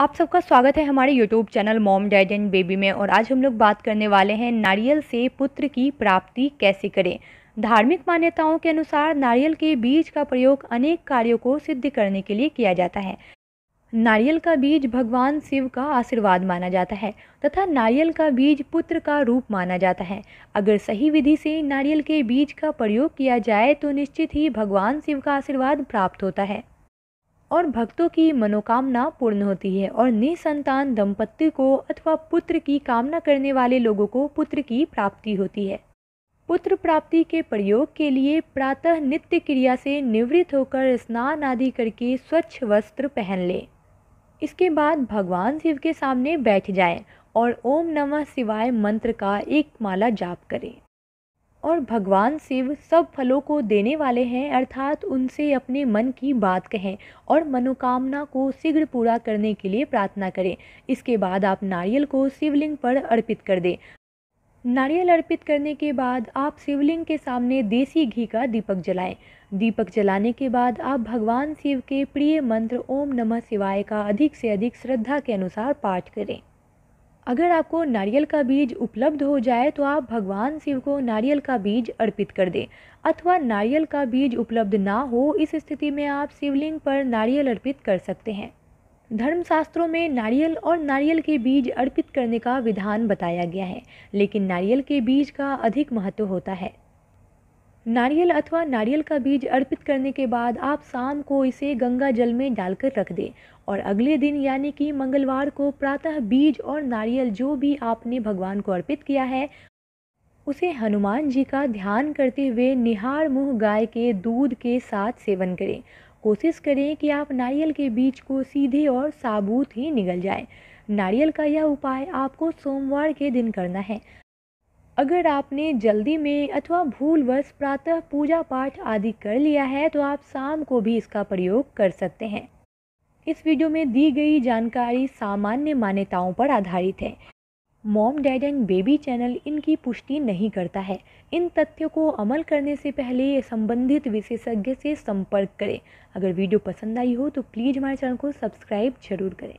आप सबका स्वागत है हमारे YouTube channel mom dad and baby में और आज हम लोग बात करने वाले हैं नारियल से पुत्र की प्राप्ति कैसे करें धार्मिक मान्यताओं के अनुसार नारियल के बीज का प्रयोग अनेक कार्यों को सिद्ध करने के लिए किया जाता है नारियल का बीज भगवान शिव का आशीर्वाद माना जाता है तथा नारियल का बीज पुत्र का रूप माना जाता है अगर सही विधि से नारियल के बीज का प्रयोग किया जाए तो निश्चित ही भगवान शिव का आशीर्वाद प्राप्त होता है और भक्तों की मनोकामना पूर्ण होती है और निसंतान दंपत्ति को अथवा पुत्र की कामना करने वाले लोगों को पुत्र की प्राप्ति होती है पुत्र प्राप्ति के प्रयोग के लिए प्रातः नित्य क्रिया से निवृत्त होकर स्नान आदि करके स्वच्छ वस्त्र पहन लें इसके बाद भगवान शिव के सामने बैठ जाएं और ओम नमः शिवाय मंत्र का एक माला जाप करें और भगवान शिव सब फलों को देने वाले हैं अर्थात उनसे अपने मन की बात कहें और मनोकामना को शीघ्र पूरा करने के लिए प्रार्थना करें इसके बाद आप नारियल को शिवलिंग पर अर्पित कर दें नारियल अर्पित करने के बाद आप शिवलिंग के सामने देसी घी का दीपक जलाएं दीपक जलाने के बाद आप भगवान शिव के प्रिय मंत्र ओम नमः शिवाय का अधिक से अधिक श्रद्धा के अनुसार पाठ करें अगर आपको नारियल का बीज उपलब्ध हो जाए तो आप भगवान शिव को नारियल का बीज अर्पित कर दें अथवा नारियल का बीज उपलब्ध ना हो इस स्थिति में आप शिवलिंग पर नारियल अर्पित कर सकते हैं धर्मशास्त्रों में नारियल और नारियल के बीज अर्पित करने का विधान बताया गया है लेकिन नारियल के बीज का अधिक महत्व होता है नारियल अथवा नारियल का बीज अर्पित करने के बाद आप शाम को इसे गंगा जल में डालकर रख दें और अगले दिन यानी कि मंगलवार को प्रातः बीज और नारियल जो भी आपने भगवान को अर्पित किया है उसे हनुमान जी का ध्यान करते हुए निहार मुँह गाय के दूध के साथ सेवन करें कोशिश करें कि आप नारियल के बीज को सीधे और साबुत ही निगल जाए नारियल का यह उपाय आपको सोमवार के दिन करना है अगर आपने जल्दी में अथवा भूलवश प्रातः पूजा पाठ आदि कर लिया है तो आप शाम को भी इसका प्रयोग कर सकते हैं इस वीडियो में दी गई जानकारी सामान्य मान्यताओं पर आधारित है mom dad and baby channel इनकी पुष्टि नहीं करता है इन तथ्यों को अमल करने से पहले संबंधित विशेषज्ञ से संपर्क करें अगर वीडियो पसंद आई हो तो प्लीज़ हमारे चैनल को सब्सक्राइब जरूर करें